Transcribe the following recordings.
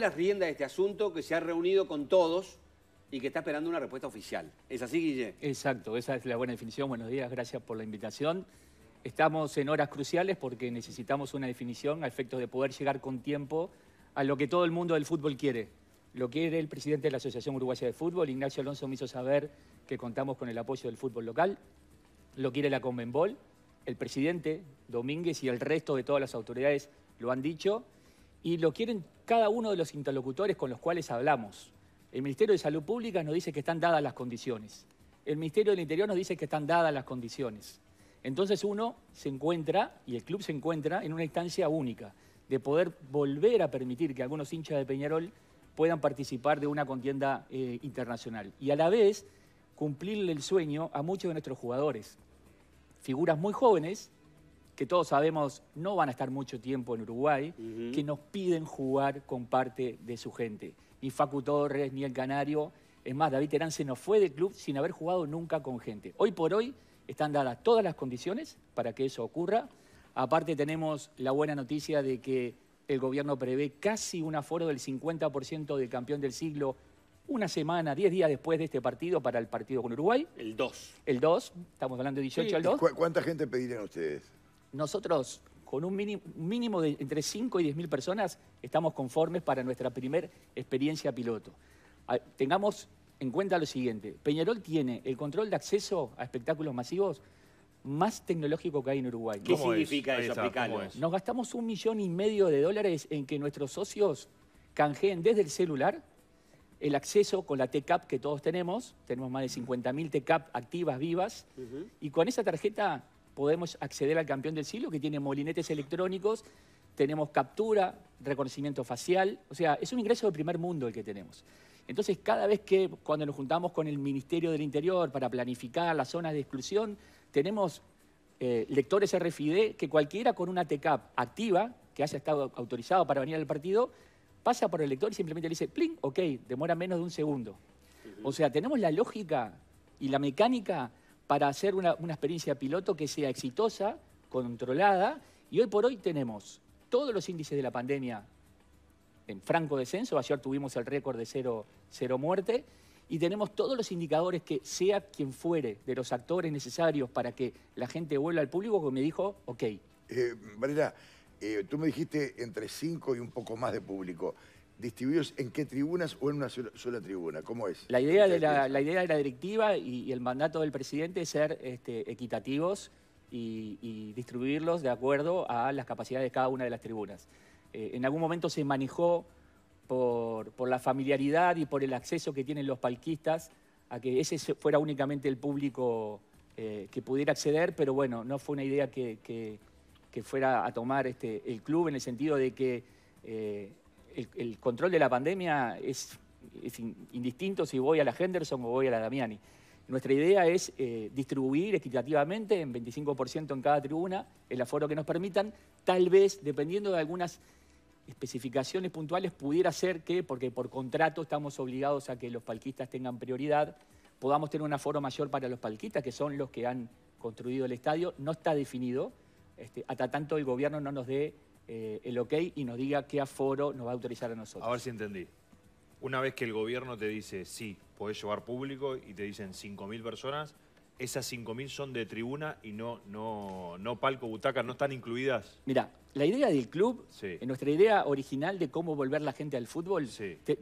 las riendas de este asunto, que se ha reunido con todos y que está esperando una respuesta oficial. ¿Es así, Guille? Exacto, esa es la buena definición. Buenos días, gracias por la invitación. Estamos en horas cruciales porque necesitamos una definición a efectos de poder llegar con tiempo a lo que todo el mundo del fútbol quiere. Lo quiere el presidente de la Asociación Uruguaya de Fútbol, Ignacio Alonso me hizo saber que contamos con el apoyo del fútbol local. Lo quiere la convenbol el presidente Domínguez y el resto de todas las autoridades lo han dicho y lo quieren cada uno de los interlocutores con los cuales hablamos. El Ministerio de Salud Pública nos dice que están dadas las condiciones. El Ministerio del Interior nos dice que están dadas las condiciones. Entonces uno se encuentra, y el club se encuentra, en una instancia única de poder volver a permitir que algunos hinchas de Peñarol puedan participar de una contienda eh, internacional. Y a la vez cumplirle el sueño a muchos de nuestros jugadores. Figuras muy jóvenes que todos sabemos no van a estar mucho tiempo en Uruguay, que nos piden jugar con parte de su gente. Ni Facu Torres, ni el Canario. Es más, David Terán se nos fue del club sin haber jugado nunca con gente. Hoy por hoy están dadas todas las condiciones para que eso ocurra. Aparte tenemos la buena noticia de que el gobierno prevé casi un aforo del 50% del campeón del siglo una semana, 10 días después de este partido para el partido con Uruguay. El 2. El 2, estamos hablando de 18 al 2. ¿Cuánta gente pedirían ustedes? nosotros con un mínimo, de entre 5 y 10 mil personas estamos conformes para nuestra primer experiencia piloto. Ah, tengamos en cuenta lo siguiente, Peñarol tiene el control de acceso a espectáculos masivos más tecnológico que hay en Uruguay. ¿Qué significa eso, aplicarlo? Nos gastamos un millón y medio de dólares en que nuestros socios canjeen desde el celular el acceso con la TCAP que todos tenemos, tenemos más de 50.000 TCAP activas, vivas, y con esa tarjeta podemos acceder al campeón del siglo que tiene molinetes electrónicos, tenemos captura, reconocimiento facial, o sea, es un ingreso de primer mundo el que tenemos. Entonces, cada vez que cuando nos juntamos con el Ministerio del Interior para planificar las zonas de exclusión, tenemos eh, lectores RFID que cualquiera con una TCAP activa, que haya estado autorizado para venir al partido, pasa por el lector y simplemente le dice, pling, ok, demora menos de un segundo. O sea, tenemos la lógica y la mecánica para hacer una, experiencia piloto que sea exitosa, controlada, y hoy por hoy tenemos todos los índices de la pandemia en franco descenso, ayer tuvimos el récord de cero, cero muerte, y tenemos todos los indicadores que sea quien fuere de los actores necesarios para que la gente vuelva al público, Como me dijo, ok. Eh, eh, tú me dijiste entre cinco y un poco más de público distribuidos en qué tribunas o en una sola, tribuna? ¿Cómo es? La idea, de la, idea de directiva y, el mandato del presidente es ser este, equitativos y, distribuirlos de acuerdo a las capacidades de cada una de las tribunas. Eh, en algún momento se manejó por, la familiaridad y por el acceso que tienen los palquistas a que ese fuera únicamente el público eh, que pudiera acceder, pero bueno, no fue una idea que, fuera a tomar este, el club en el sentido de que eh, el, control de la pandemia es, indistinto si voy a la Henderson o voy a la Damiani. Nuestra idea es eh, distribuir equitativamente en 25% en cada tribuna el aforo que nos permitan. Tal vez, dependiendo de algunas especificaciones puntuales, pudiera ser que, porque por contrato estamos obligados a que los palquistas tengan prioridad, podamos tener un aforo mayor para los palquistas, que son los que han construido el estadio. No está definido. Este, hasta tanto el gobierno no nos dé eh, el ok y nos diga qué aforo nos va a autorizar a nosotros. A ver si entendí. Una vez que el gobierno te dice, sí, podés llevar público y te dicen 5.000 personas, esas 5.000 son de tribuna y no, no, no palco, butaca, no están incluidas. Mira, la idea del club, en eh, nuestra idea original de cómo volver la gente al fútbol,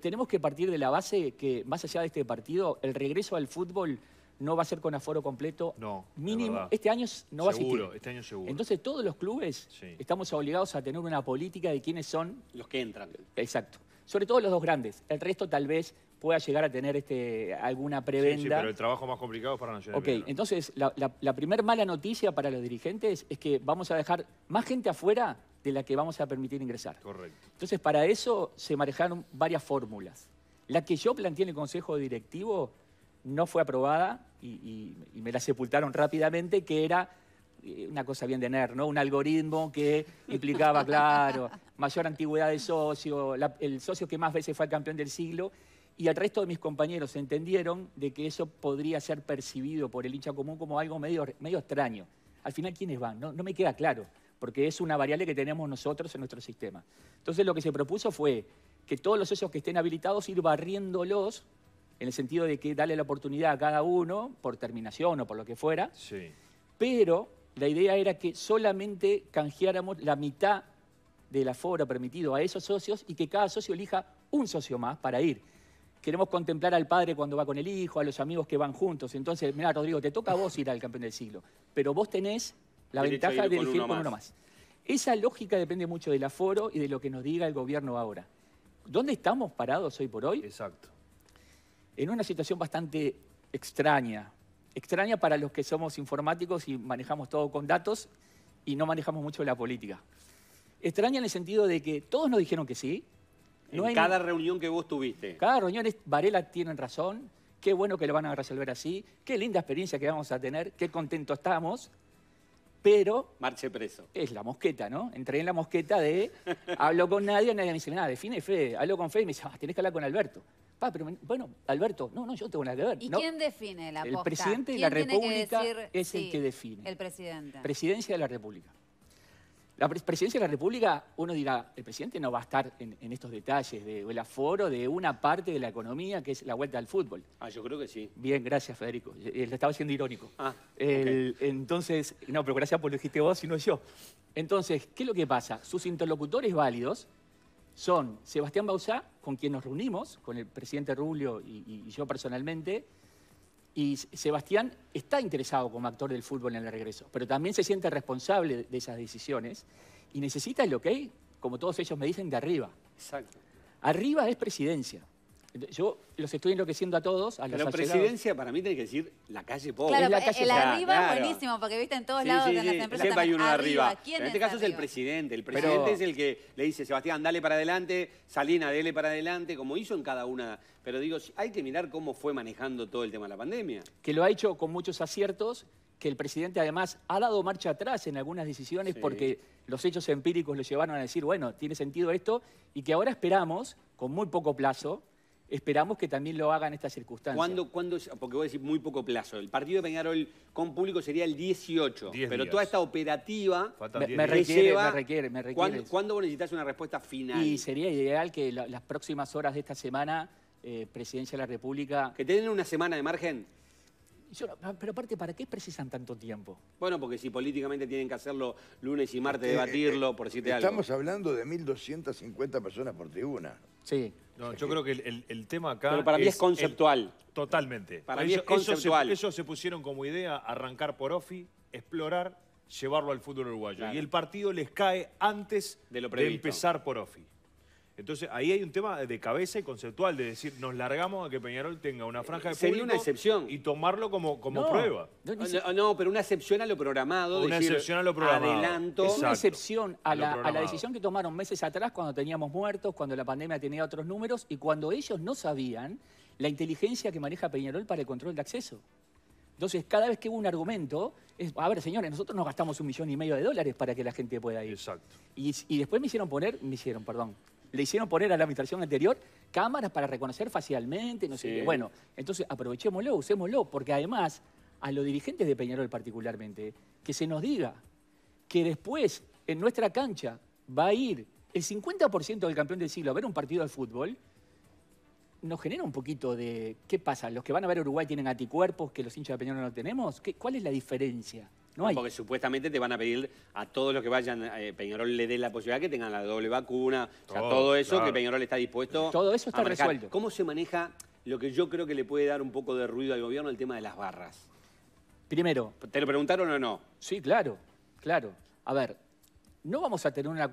tenemos que partir de la base que más allá de este partido, el regreso al fútbol no va a ser con aforo completo. No. Mínimo. Este año no va a ser Seguro, este año seguro. Entonces todos los clubes estamos obligados a tener una política de quiénes son. Los que entran. Exacto. Sobre todo los dos grandes. El resto tal vez pueda llegar a tener este, alguna prebenda. Sí, pero el trabajo más complicado es para Nacional. Ok, entonces la, la primera mala noticia para los dirigentes es que vamos a dejar más gente afuera de la que vamos a permitir ingresar. Correcto. Entonces para eso se manejaron varias fórmulas. La que yo planteé en el Consejo Directivo no fue aprobada y, me la sepultaron rápidamente, que era eh, una cosa bien de NER, ¿no? Un algoritmo que implicaba, claro, mayor antigüedad de socio, el socio que más veces fue el campeón del siglo, y el resto de mis compañeros entendieron de que eso podría ser percibido por el hincha común como algo medio, medio extraño. Al final, ¿quiénes van? No, no me queda claro, porque es una variable que tenemos nosotros en nuestro sistema. Entonces, lo que se propuso fue que todos los socios que estén habilitados ir barriéndolos en el sentido de que darle la oportunidad a cada uno, por terminación o por lo que fuera, sí. pero la idea era que solamente canjeáramos la mitad del aforo permitido a esos socios y que cada socio elija un socio más para ir. Queremos contemplar al padre cuando va con el hijo, a los amigos que van juntos. Entonces, mira, Rodrigo, te toca a vos ir al campeón del siglo, pero vos tenés la ventaja de elegir con uno más. Esa lógica depende mucho del aforo y de lo que nos diga el gobierno ahora. ¿Dónde estamos parados hoy por hoy? Exacto en una situación bastante extraña. Extraña para los que somos informáticos y manejamos todo con datos y no manejamos mucho la política. Extraña en el sentido de que todos nos dijeron que sí. en cada reunión que vos tuviste. Cada reunión es, Varela tienen razón, qué bueno que lo van a resolver así, qué linda experiencia que vamos a tener, qué contentos estamos pero... Marche preso. Es la mosqueta, ¿no? Entré en la mosqueta de... hablo con nadie, nadie me dice nada, define Fede. Hablo con Fede y me dice, ah, tenés que hablar con Alberto. Pa, pero bueno, Alberto, no, no, yo tengo nada que ver. ¿Y quién define la posta? El presidente de la República es el que define. El presidente. Presidencia de la República. La presidencia de la República, uno dirá, el presidente no va a estar en, estos detalles del aforo de una parte de la economía que es la vuelta al fútbol. Ah, yo creo que sí. Bien, gracias, Federico. Eh, eh, lo estaba siendo irónico. Ah, entonces, no, pero gracias por lo dijiste vos y no yo. Entonces, ¿qué es lo que pasa? Sus interlocutores válidos son Sebastián Bausá, con quien nos reunimos, con el presidente Rubio y yo personalmente, y Sebastián está interesado como actor del fútbol en el regreso, pero también se siente responsable de esas decisiones y necesita el ok, como todos ellos me dicen, de arriba. Exacto. Arriba es presidencia. Yo los estoy enloqueciendo a todos. A presidencia para mí tiene que decir la calle pobre. Claro, la eh, calle el arriba es buenísimo, porque viste en todos lados de las empresas. Siempre hay uno arriba. en este caso es el presidente. El presidente es el que le dice, Sebastián, dale para adelante, Salina, dale para adelante, como hizo en cada una. Pero digo, hay que mirar cómo fue manejando todo el tema de la pandemia. Que lo ha hecho con muchos aciertos, que el presidente además ha dado marcha atrás en algunas decisiones porque los hechos empíricos lo llevaron a decir, bueno, tiene sentido esto, y que ahora esperamos, con muy poco plazo, Esperamos que también lo hagan en estas circunstancias. ¿Cuándo, Porque voy a decir muy poco plazo. El partido de Peñarol con público sería el 18. pero toda esta operativa me, requiere, me, requiere, me requiere, ¿Cuándo, vos necesitas una respuesta final? Y sería ideal que las próximas horas de esta semana, eh, Presidencia de la República... ¿Que tengan una semana de margen? Ah, pero aparte, ¿para qué precisan tanto tiempo? Bueno, porque si políticamente tienen que hacerlo lunes y martes, debatirlo, eh, por decirte Estamos hablando de 1.250 personas por tribuna. Sí. No, yo creo que el, tema acá... Pero para mí es, conceptual. totalmente. Para, mí es conceptual. Ellos se, pusieron como idea arrancar por Ofi, explorar, llevarlo al fútbol uruguayo. Y el partido les cae antes de, lo de empezar por Ofi. Entonces ahí hay un tema de cabeza y conceptual, de decir, nos largamos a que Peñarol tenga una franja de Sería una excepción. y tomarlo como, prueba. Ah, no, pero una excepción a lo programado. Una excepción a lo programado. Es una excepción a la, decisión que tomaron meses atrás cuando teníamos muertos, cuando la pandemia tenía otros números y cuando ellos no sabían la inteligencia que maneja Peñarol para el control de acceso. Entonces, cada vez que hubo un argumento, es, a ver, señores, nosotros nos gastamos un millón y medio de dólares para que la gente pueda ir. Exacto. Y, y después me hicieron poner, me hicieron, perdón, le hicieron poner a la administración anterior cámaras para reconocer facialmente, no sé Bueno, entonces aprovechémoslo, usémoslo, porque además a los dirigentes de Peñarol particularmente, que se nos diga que después en nuestra cancha va a ir el 50% del campeón del siglo a ver un partido de fútbol, nos genera un poquito de qué pasa, los que van a ver Uruguay tienen anticuerpos que los hinchas de Peñarol no tenemos, ¿cuál es la diferencia? Porque supuestamente te van a pedir a todos los que vayan, a eh, Peñarol le dé la posibilidad que tengan la doble vacuna, todo, o sea, todo eso que Peñarol está dispuesto Todo eso está resuelto. ¿Cómo se maneja lo que yo creo que le puede dar un poco de ruido al gobierno, el tema de las barras? Primero. ¿Te lo preguntaron o no? Sí, claro, claro. A ver, no vamos a tener una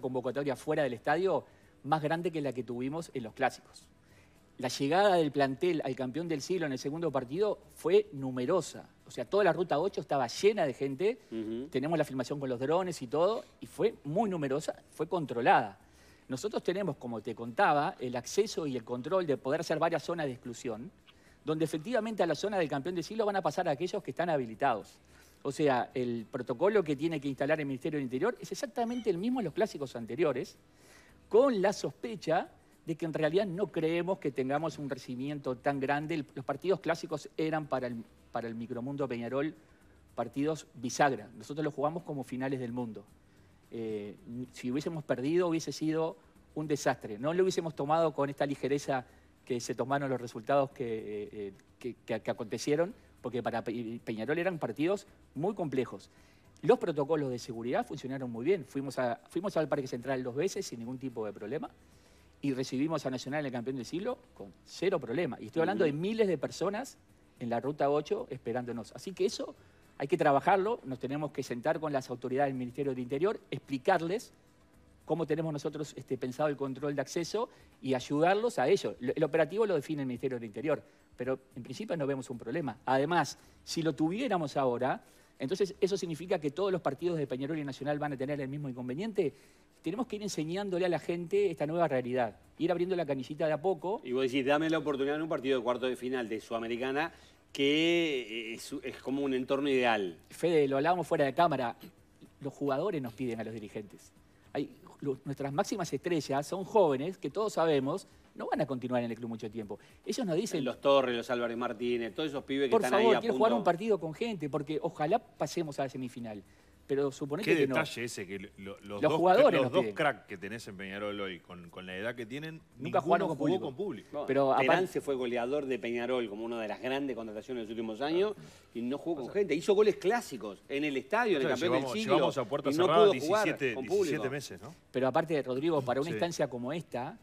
convocatoria fuera del estadio más grande que la que tuvimos en los clásicos. La llegada del plantel al campeón del siglo en el segundo partido fue numerosa o sea, toda la ruta 8 estaba llena de gente. Tenemos la filmación con los drones y todo. Y fue muy numerosa, fue controlada. Nosotros tenemos, como te contaba, el acceso y el control de poder hacer varias zonas de exclusión, donde efectivamente a la zona del campeón de siglo van a pasar aquellos que están habilitados. O sea, el protocolo que tiene que instalar el Ministerio del Interior es exactamente el mismo de los clásicos anteriores, con la sospecha de que en realidad no creemos que tengamos un crecimiento tan grande. Los partidos clásicos eran para el, micromundo Peñarol partidos bisagra. Nosotros los jugamos como finales del mundo. Eh, si hubiésemos perdido hubiese sido un desastre. No lo hubiésemos tomado con esta ligereza que se tomaron los resultados que, eh, eh, que, acontecieron, porque para Peñarol eran partidos muy complejos. Los protocolos de seguridad funcionaron muy bien. Fuimos, a, fuimos al Parque Central dos veces sin ningún tipo de problema y recibimos a Nacional en el campeón del siglo con cero problema. Y estoy hablando de miles de personas en la Ruta 8 esperándonos. Así que eso hay que trabajarlo, nos tenemos que sentar con las autoridades del Ministerio del Interior, explicarles cómo tenemos nosotros este, pensado el control de acceso y ayudarlos a ello. El operativo lo define el Ministerio del Interior, pero en principio no vemos un problema. Además, si lo tuviéramos ahora, entonces, ¿eso significa que todos los partidos de Peñarol y Nacional van a tener el mismo inconveniente? Tenemos que ir enseñándole a la gente esta nueva realidad, ir abriendo la canillita de a poco. Y vos decís, dame la oportunidad en un partido de cuarto de final de Sudamericana que eh, es, como un entorno ideal. Fede, lo hablábamos fuera de cámara, los jugadores nos piden a los dirigentes. Hay, nuestras máximas estrellas son jóvenes que todos sabemos no van a continuar en el club mucho tiempo. Ellos nos dicen... Los Torres, los Álvarez Martínez, todos esos pibes que están ahí a quiero jugar un partido con gente, porque ojalá pasemos a la semifinal. Pero supone Qué detalle ese, que los, dos, jugadores los dos cracks que tenés en Peñarol hoy, con, la edad que tienen, nunca jugaron con jugó con público. pero Perán fue goleador de Peñarol como una de las grandes contrataciones de los últimos años y no jugó con gente. Hizo goles clásicos en el estadio, en el campeón del siglo. Llevamos a puertas 17, meses, ¿no? Pero aparte, de Rodrigo, para una instancia como esta,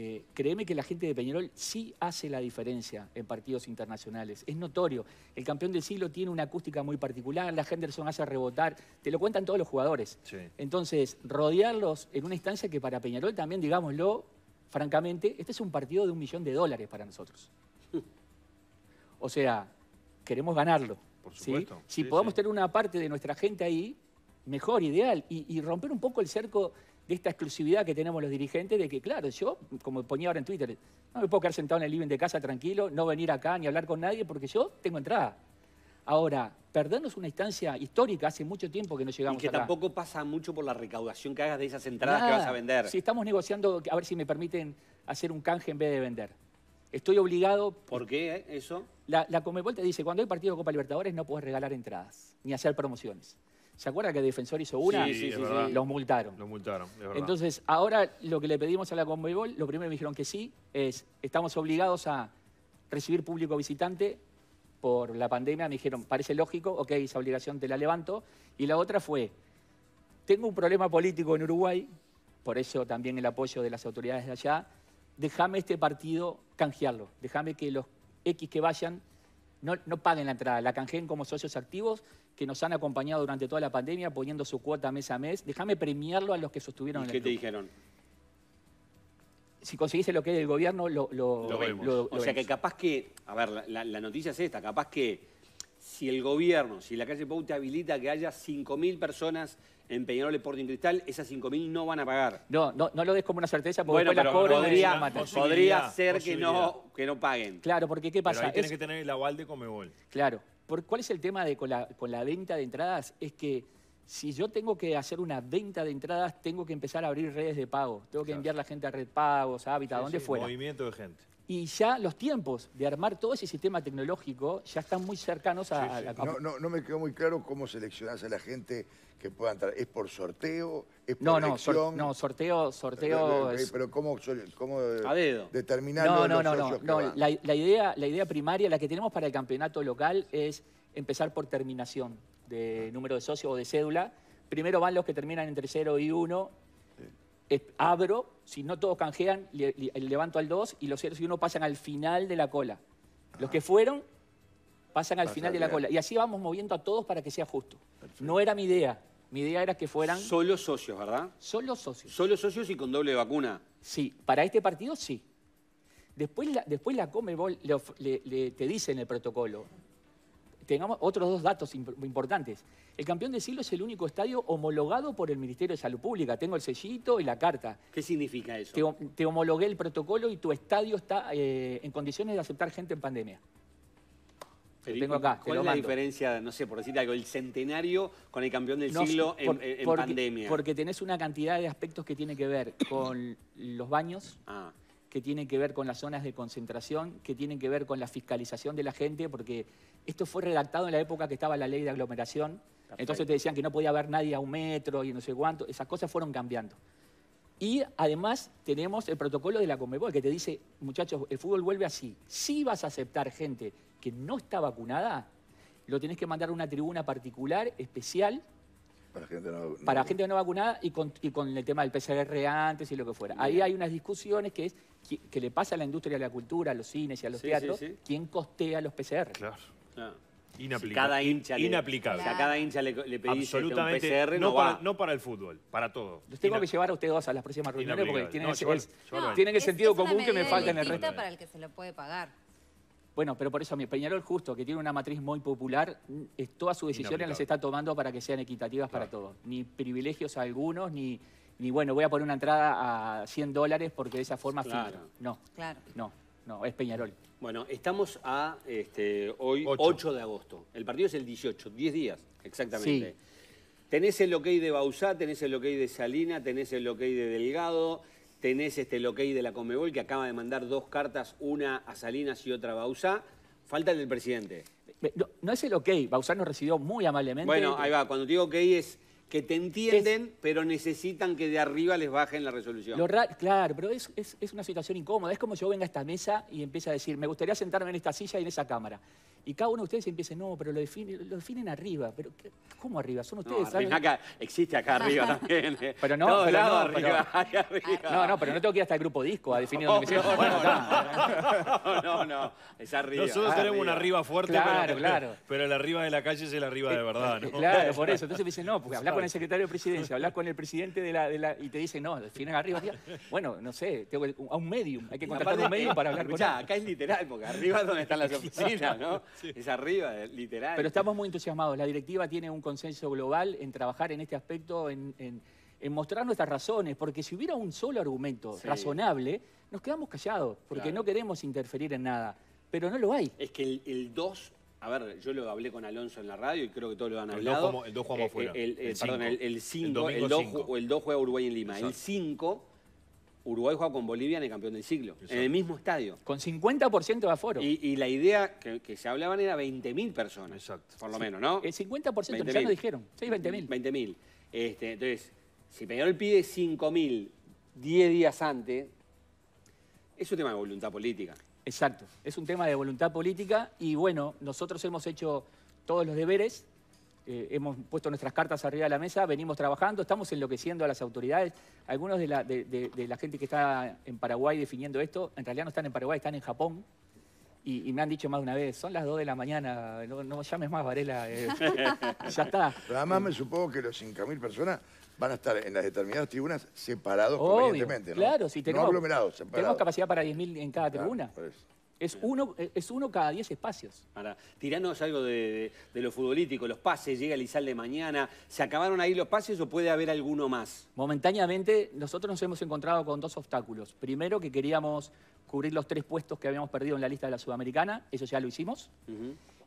eh, créeme que la gente de Peñarol sí hace la diferencia en partidos internacionales. Es notorio. El campeón del siglo tiene una acústica muy particular, la Henderson hace rebotar, te lo cuentan todos los jugadores. Entonces, rodearlos en una instancia que para Peñarol también, digámoslo, francamente, este es un partido de un millón de dólares para nosotros. O sea, queremos ganarlo. Por supuesto. Si podemos tener una parte de nuestra gente ahí, mejor, ideal, y romper un poco el cerco de esta exclusividad que tenemos los dirigentes de que, claro, yo, como ponía ahora en Twitter, no me puedo quedar sentado en el living de casa tranquilo, no venir acá ni hablar con nadie porque yo tengo entrada. Ahora, perdernos una instancia histórica hace mucho tiempo que no llegamos. Y que tampoco pasa mucho por la recaudación que hagas de esas entradas que vas a vender. Si estamos negociando, a ver si me permiten hacer un canje en vez de vender. Estoy obligado. ¿Por qué eh, eso? La, la dice: cuando hay partido de Copa Libertadores no puedes regalar entradas ni hacer promociones. ¿Se acuerda que defensor hizo una? Sí, sí, sí, Los multaron. Los multaron, es verdad. Entonces, ahora lo que le pedimos a la Conmebol, lo primero que me dijeron que sí, es estamos obligados a recibir público visitante por la pandemia. Me dijeron, parece lógico, ok, esa obligación te la levanto. Y la otra fue, tengo un problema político en Uruguay, por eso también el apoyo de las autoridades de allá, déjame este partido canjearlo, déjame que los X que vayan no, no, paguen la entrada, la canjeen como socios activos que nos han acompañado durante toda la pandemia poniendo su cuota mes a mes. Déjame premiarlo a los que sostuvieron la ¿Qué te dijeron? Si conseguís lo que es del gobierno, lo, o sea que capaz que, a ver, la, noticia es esta, capaz que si el gobierno, si la calle Pau te habilita que haya 5.000 personas en Peñarol y Sporting Cristal, esas 5.000 no van a pagar. No, no, no lo des como una certeza porque las cobro podría, podría ser que no, que no paguen. Claro, porque ¿qué pasa? tienes que tener el aval de Comebol. Claro. ¿Cuál es el tema de, con, la, venta de entradas? Es que si yo tengo que hacer una venta de entradas, tengo que empezar a abrir redes de pago. Tengo que enviar la gente a Red Pagos, a Habitat, a donde fuera. Movimiento de gente. Y ya los tiempos de armar todo ese sistema tecnológico ya están muy cercanos a... la No, me quedó muy claro cómo seleccionás a la gente que pueda entrar. ¿Es por sorteo? ¿Es por no, no, no, sorteo, sorteo... Pero, ¿cómo, cómo determinar no, no, no, no, La, idea, la idea primaria, la que tenemos para el campeonato local es empezar por terminación de número de socios o de cédula. Primero van los que terminan entre 0 y 1 abro, si no todos canjean, levanto al 2 y los 0 y 1 pasan al final de la cola. Los que fueron pasan al final de la cola. Y así vamos moviendo a todos para que sea justo. No era mi idea. Mi idea era que fueran... Solo socios, ¿verdad? Solo socios. Solo socios y con doble vacuna. Sí, para este partido sí. Después la, después la Comebol te dice en el protocolo, tengamos otros dos datos importantes. El campeón del siglo es el único estadio homologado por el Ministerio de Salud Pública. Tengo el sellito y la carta. ¿Qué significa eso? Te, homologué el protocolo y tu estadio está eh, en condiciones de aceptar gente en pandemia. tengo acá, ¿Cuál es la diferencia, no sé, por decirte algo, el centenario con el campeón del siglo en, pandemia? Porque tenés una cantidad de aspectos que tiene que ver con los baños, ah que tienen que ver con las zonas de concentración, que tienen que ver con la fiscalización de la gente, porque esto fue redactado en la época que estaba la ley de aglomeración, entonces te decían que no podía haber nadie a un metro y no sé cuánto, esas cosas fueron cambiando. Y además tenemos el protocolo de la Conmebol que te dice, muchachos, el fútbol vuelve así. Si vas a aceptar gente que no está vacunada, lo tenés que mandar a una tribuna particular, especial, para gente no, vacunada y con, el tema del PCR antes y lo que fuera. Ahí hay unas discusiones que es que, le pasa a la industria a la cultura, a los cines y a los teatros, quién costea los PCR. Claro. Inaplicable. cada hincha Inaplicable. a cada hincha le, pedís este, un PCR, no, Para, no para el fútbol, para todo. Los tengo que llevar a ustedes dos a las próximas reuniones porque tienen, el sentido común que me falta en el resto. para el que se lo puede pagar. Bueno, pero por eso mi Peñarol justo, que tiene una matriz muy popular, mm, todas sus decisiones las está tomando para que sean equitativas para todos. Ni privilegios a algunos, ni, ni bueno, voy a poner una entrada a 100 dólares porque de esa forma claro. No, no, no, es Peñarol. Bueno, estamos a este, hoy 8. de agosto. El partido es el 18, 10 días exactamente. Tenés el ok de Bausá, tenés el ok de Salina, tenés el ok de Delgado tenés este, el de la Comebol que acaba de mandar dos cartas, una a Salinas y otra a Bausá. Falta el del presidente. Eh, no, es el ok, Bausá nos recibió muy amablemente. Bueno, ahí va, cuando digo ok es que te entienden, pero necesitan que de arriba les bajen la resolución. claro, pero es, es, es, una situación incómoda. Es como yo venga a esta mesa y empiece a decir, me gustaría sentarme en esta silla y en esa cámara. Y cada uno de ustedes empiece, no, pero lo, definen arriba. pero ¿Cómo arriba? Son ustedes, no, existe acá arriba también. Eh. Pero no, pero no, arriba, pero, No, no, pero no tengo que ir hasta el grupo disco a definir dónde me siento. no, no, no, es arriba. Nosotros tenemos una arriba fuerte, claro, pero, claro. pero la arriba de la calle es el arriba de verdad. Eh, ¿no? Eh, claro, por eso. Entonces me dicen, no, porque hablar con el secretario de presidencia, hablas con el presidente de la, y te dice no, al final arriba, bueno, no sé, tengo a un medium, hay que contratar un medium para eh, hablar con él. acá es literal, porque arriba es donde están las oficinas, ¿no? Es arriba, literal. Pero estamos muy entusiasmados, la directiva tiene un consenso global en trabajar en este aspecto, en, mostrar nuestras razones, porque si hubiera un solo argumento razonable, nos quedamos callados, porque no queremos interferir en nada pero no lo hay. Es que el 2 a ver, yo lo hablé con Alonso en la radio y creo que todos lo han hablado. El 2 eh, El, 5, el 2 juega Uruguay en Lima. El 5, Uruguay juega con Bolivia en el campeón del siglo, en el mismo estadio. Con 50% de aforo. Y, y la idea que, se hablaban era 20.000 personas. Exacto. Por lo menos, ¿no? El 50%, ya lo dijeron. Sí, 20.000. 20.000. Este, entonces, si Peñarol pide 5.000 10 días antes, es un tema de voluntad política. Exacto, es un tema de voluntad política y bueno, nosotros hemos hecho todos los deberes, eh, hemos puesto nuestras cartas arriba de la mesa, venimos trabajando, estamos enloqueciendo a las autoridades. Algunos de la, de, la gente que está en Paraguay definiendo esto, en realidad no están en Paraguay, están en Japón. Y, me han dicho más de una vez, son las 2 de la mañana, no, llames más Varela, eh. ya está. además me supongo que los 5.000 personas van a estar en las determinadas tribunas separados convenientemente. ¿no? Claro, si tenemos, tenemos capacidad para 10.000 en cada tribuna. es uno, eh, es uno cada 10 espacios. Ahora, tiranos algo de, lo futbolístico. los pases, llega el de mañana, ¿se acabaron ahí los pases o puede haber alguno más? Momentáneamente nosotros nos hemos encontrado con dos obstáculos. Primero que queríamos cubrir los tres puestos que habíamos perdido en la lista de la Sudamericana, eso ya lo hicimos.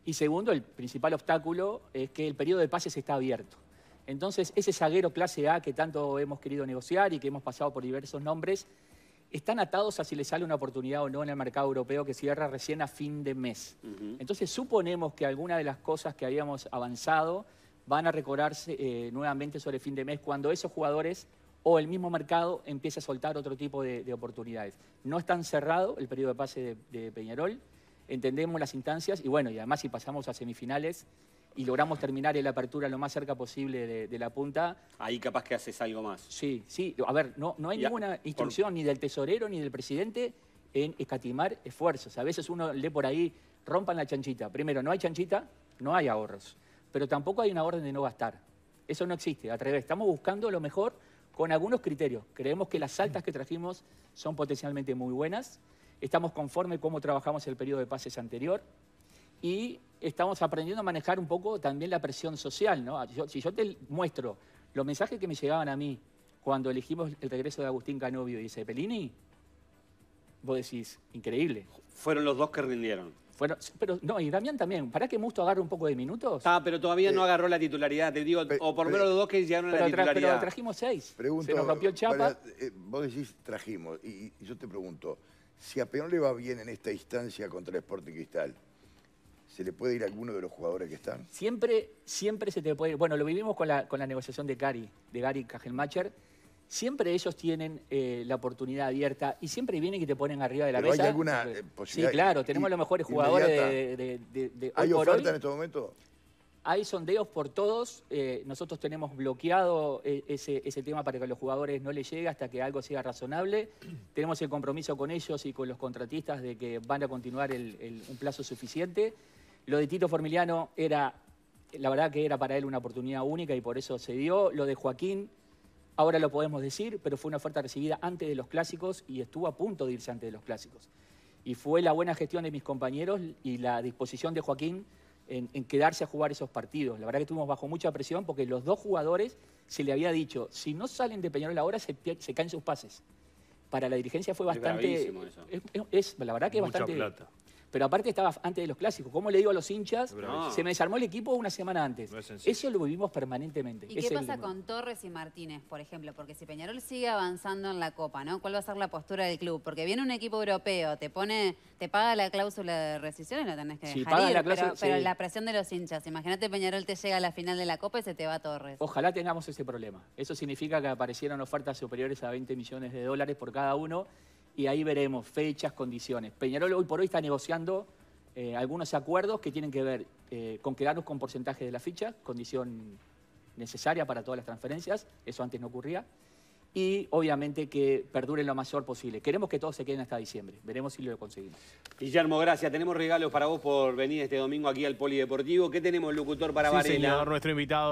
Y segundo, el principal obstáculo es que el periodo de pases está abierto. Entonces, ese zaguero clase A que tanto hemos querido negociar y que hemos pasado por diversos nombres, están atados a si le sale una oportunidad o no en el mercado europeo que cierra recién a fin de mes. Entonces, suponemos que algunas de las cosas que habíamos avanzado van a recobrarse eh, nuevamente sobre fin de mes cuando esos jugadores o el mismo mercado empiece a soltar otro tipo de, oportunidades. No está cerrado el periodo de pase de, de Peñarol, entendemos las instancias y bueno, y además si pasamos a semifinales, y logramos terminar el apertura lo más cerca posible de, la punta. Ahí capaz que haces algo más. Sí, sí. A ver, no, no hay ninguna instrucción ni del tesorero ni del presidente en escatimar esfuerzos. A veces uno lee por ahí, rompan la chanchita. Primero, no hay chanchita, no hay ahorros. Pero tampoco hay una orden de no gastar. Eso no existe, a través Estamos buscando lo mejor con algunos criterios. Creemos que las altas que trajimos son potencialmente muy buenas. Estamos conformes cómo trabajamos el periodo de pases anterior y estamos aprendiendo a manejar un poco también la presión social, ¿no? Ah, si yo te muestro los mensajes que me llegaban a mí cuando elegimos el regreso de Agustín Canovio y Pelini, vos decís, increíble. Fueron los dos que rindieron. Fueron, pero no, y Damián también. ¿Para qué Musto agarre un poco de minutos? Ah, pero todavía no eh, agarró la titularidad, te digo, o por lo menos los dos que llegaron a la titularidad. Pero trajimos seis. Se nos rompió el chapa. Eh, vos decís trajimos, y, yo te pregunto, si a Peón le va bien en esta instancia contra el Sporting Cristal, ¿Se le puede ir a alguno de los jugadores que están? Siempre, siempre se te puede ir. Bueno, lo vivimos con la, negociación de Gary, de Gary Cajelmacher. Siempre ellos tienen eh, la oportunidad abierta y siempre vienen y te ponen arriba de la mesa. ¿Hay alguna eh, posibilidad? Sí, claro, tenemos los mejores jugadores de, de, ¿Hay oferta en este momento? Hay sondeos por todos. Eh, nosotros tenemos bloqueado ese, tema para que a los jugadores no les llegue hasta que algo sea razonable. tenemos el compromiso con ellos y con los contratistas de que van a continuar un plazo suficiente. Lo de Tito Formiliano era, la verdad que era para él una oportunidad única y por eso se dio. Lo de Joaquín, ahora lo podemos decir, pero fue una oferta recibida antes de los clásicos y estuvo a punto de irse antes de los clásicos. Y fue la buena gestión de mis compañeros y la disposición de Joaquín en, quedarse a jugar esos partidos. La verdad que estuvimos bajo mucha presión porque los dos jugadores se le había dicho, si no salen de Peñarol ahora se, caen sus pases. Para la dirigencia fue bastante... Es, la verdad que es bastante... Pero aparte estaba antes de los clásicos. ¿Cómo le digo a los hinchas? Se me desarmó el equipo una semana antes. Eso lo vivimos permanentemente. ¿Y qué pasa con Torres y Martínez, por ejemplo? Porque si Peñarol sigue avanzando en la Copa, ¿no? ¿Cuál va a ser la postura del club? Porque viene un equipo europeo, te pone, te paga la cláusula de rescisión y lo tenés que dejar ir, pero, pero, la presión de los hinchas. Imagínate Peñarol te llega a la final de la Copa y se te va Torres. Ojalá tengamos ese problema. Eso significa que aparecieron ofertas superiores a 20 millones de dólares por cada uno y ahí veremos fechas, condiciones. Peñarol hoy por hoy está negociando eh, algunos acuerdos que tienen que ver eh, con quedarnos con porcentaje de la ficha, condición necesaria para todas las transferencias, eso antes no ocurría, y obviamente que perduren lo mayor posible. Queremos que todos se queden hasta diciembre, veremos si lo conseguimos. Guillermo, gracias. Tenemos regalos para vos por venir este domingo aquí al Polideportivo. ¿Qué tenemos, locutor, para sí, Señor, nuestro invitado.